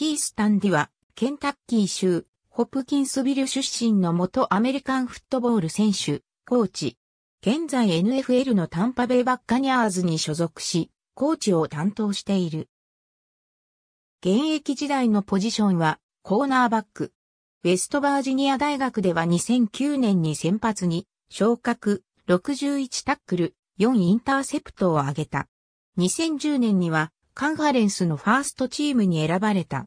キース・タンディは、ケンタッキー州、ホプキンスビル出身の元アメリカンフットボール選手、コーチ。現在 NFL のタンパベイバッカニャーズに所属し、コーチを担当している。現役時代のポジションは、コーナーバック。ウェストバージニア大学では2009年に先発に、昇格、61タックル、4インターセプトを挙げた。2010年には、カンファレンスのファーストチームに選ばれた。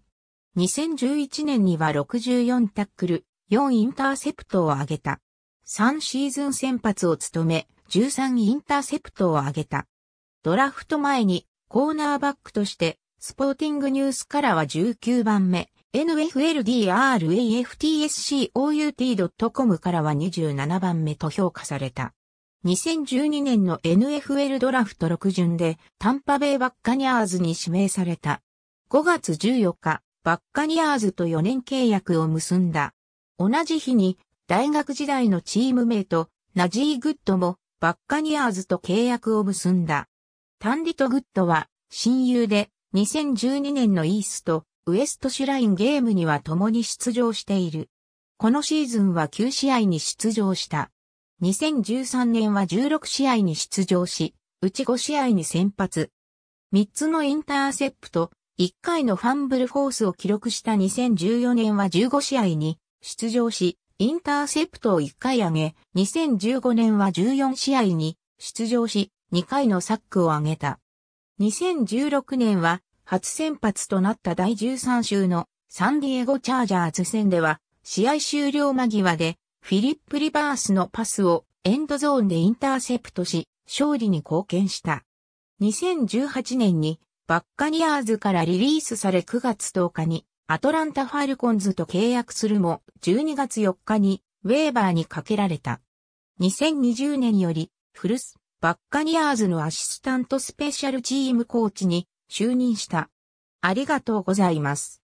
2011年には64タックル、4インターセプトを挙げた。3シーズン先発を務め、13インターセプトを挙げた。ドラフト前にコーナーバックとして、スポーティングニュースからは19番目、nfldraftscout.com からは27番目と評価された。2012年の NFL ドラフト6巡でタンパベイバッカニアーズに指名された。5月14日、バッカニアーズと4年契約を結んだ。同じ日に大学時代のチームメイト、ナジー・グッドもバッカニアーズと契約を結んだ。タンディとグッドは親友で2012年のイースとウエストシュラインゲームには共に出場している。このシーズンは9試合に出場した。2013年は16試合に出場し、うち5試合に先発。3つのインターセプト、1回のファンブルフォースを記録した2014年は15試合に出場し、インターセプトを1回上げ、2015年は14試合に出場し、2回のサックを上げた。2016年は初先発となった第13週のサンディエゴチャージャーズ戦では、試合終了間際でフィリップ・リバースのパスをエンドゾーンでインターセプトし、勝利に貢献した。2018年にバッカニアーズからリリースされ9月10日にアトランタ・ファルコンズと契約するも12月4日にウェーバーにかけられた。2020年よりフルス・バッカニアーズのアシスタントスペシャルチームコーチに就任した。ありがとうございます。